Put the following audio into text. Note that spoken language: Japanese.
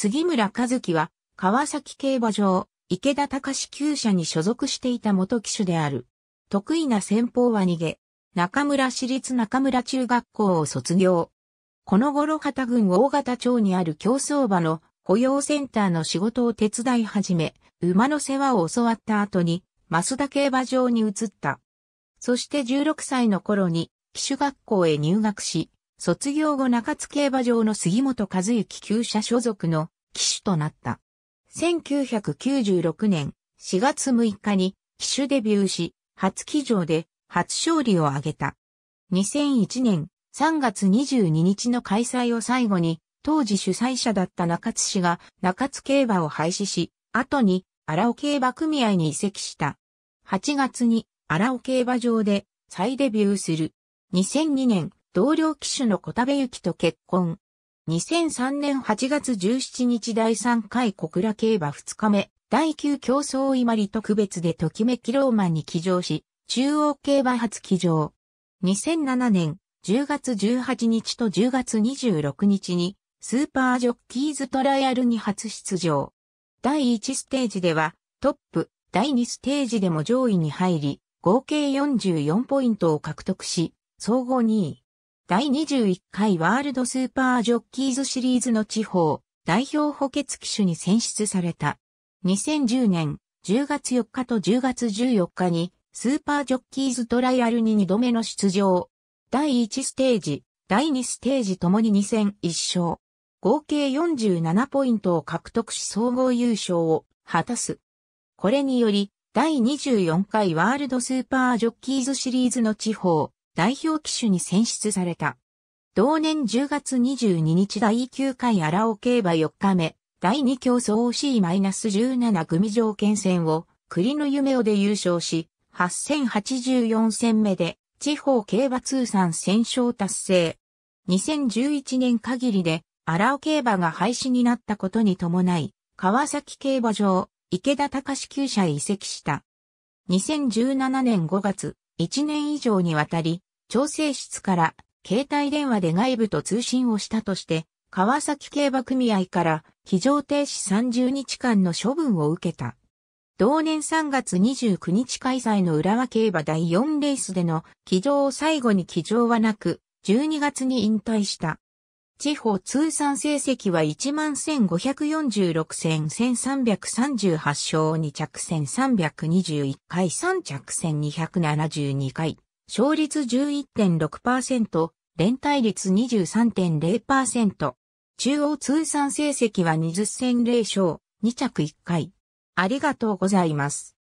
杉村和樹は、川崎競馬場、池田隆厩舎に所属していた元騎手である。得意な戦法は逃げ、中村市立中村中学校を卒業。この頃畑郡大型町にある競走馬の保養センターの仕事を手伝い始め、馬の世話を教わった後に、増田競馬場に移った。そして16歳の頃に、騎手学校へ入学し、卒業後中津競馬場の杉本和幸旧社所属の騎手となった。1996年4月6日に騎手デビューし、初騎乗で初勝利を挙げた。2001年3月22日の開催を最後に、当時主催者だった中津氏が中津競馬を廃止し、後に荒尾競馬組合に移籍した。8月に荒尾競馬場で再デビューする。2002年同僚騎手の小田部幸と結婚。2003年8月17日第3回小倉競馬2日目、第9競争いまり特別でときめきローマンに騎乗し、中央競馬初騎乗。2007年10月18日と10月26日に、スーパージョッキーズトライアルに初出場。第1ステージでは、トップ、第2ステージでも上位に入り、合計44ポイントを獲得し、総合2位。第21回ワールドスーパージョッキーズシリーズの地方代表補欠機種に選出された。2010年10月4日と10月14日にスーパージョッキーズトライアルに2度目の出場。第1ステージ、第2ステージともに2戦1勝。合計47ポイントを獲得し総合優勝を果たす。これにより、第24回ワールドスーパージョッキーズシリーズの地方、代表機種に選出された。同年10月22日第9回荒尾競馬4日目、第2競争 OC-17 組条件戦を、栗の夢をで優勝し、8084戦目で、地方競馬通算戦勝達成。2011年限りで、荒尾競馬が廃止になったことに伴い、川崎競馬場、池田隆厩舎へ移籍した。2017年5月、1年以上にわたり、調整室から携帯電話で外部と通信をしたとして、川崎競馬組合から非常停止30日間の処分を受けた。同年3月29日開催の浦和競馬第4レースでの騎乗を最後に騎乗はなく、12月に引退した。地方通算成績は11,546戦1,338勝2着戦321回3着戦272回。勝率11.6%、連帯率23.0%。中央通算成績は20戦0勝、2着1回。ありがとうございます。